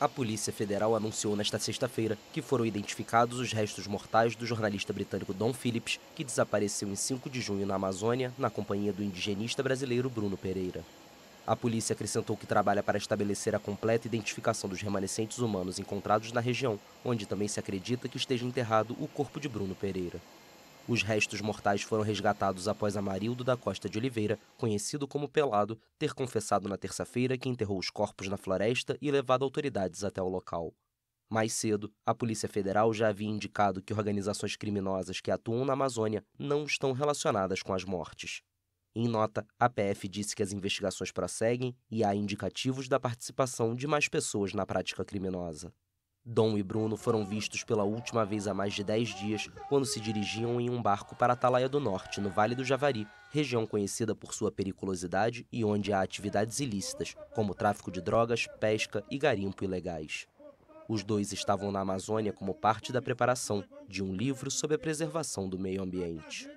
A Polícia Federal anunciou nesta sexta-feira que foram identificados os restos mortais do jornalista britânico Don Phillips, que desapareceu em 5 de junho na Amazônia, na companhia do indigenista brasileiro Bruno Pereira. A polícia acrescentou que trabalha para estabelecer a completa identificação dos remanescentes humanos encontrados na região, onde também se acredita que esteja enterrado o corpo de Bruno Pereira. Os restos mortais foram resgatados após Amarildo da Costa de Oliveira, conhecido como Pelado, ter confessado na terça-feira que enterrou os corpos na floresta e levado autoridades até o local. Mais cedo, a Polícia Federal já havia indicado que organizações criminosas que atuam na Amazônia não estão relacionadas com as mortes. Em nota, a PF disse que as investigações prosseguem e há indicativos da participação de mais pessoas na prática criminosa. Dom e Bruno foram vistos pela última vez há mais de 10 dias, quando se dirigiam em um barco para Atalaia do Norte, no Vale do Javari, região conhecida por sua periculosidade e onde há atividades ilícitas, como tráfico de drogas, pesca e garimpo ilegais. Os dois estavam na Amazônia como parte da preparação de um livro sobre a preservação do meio ambiente.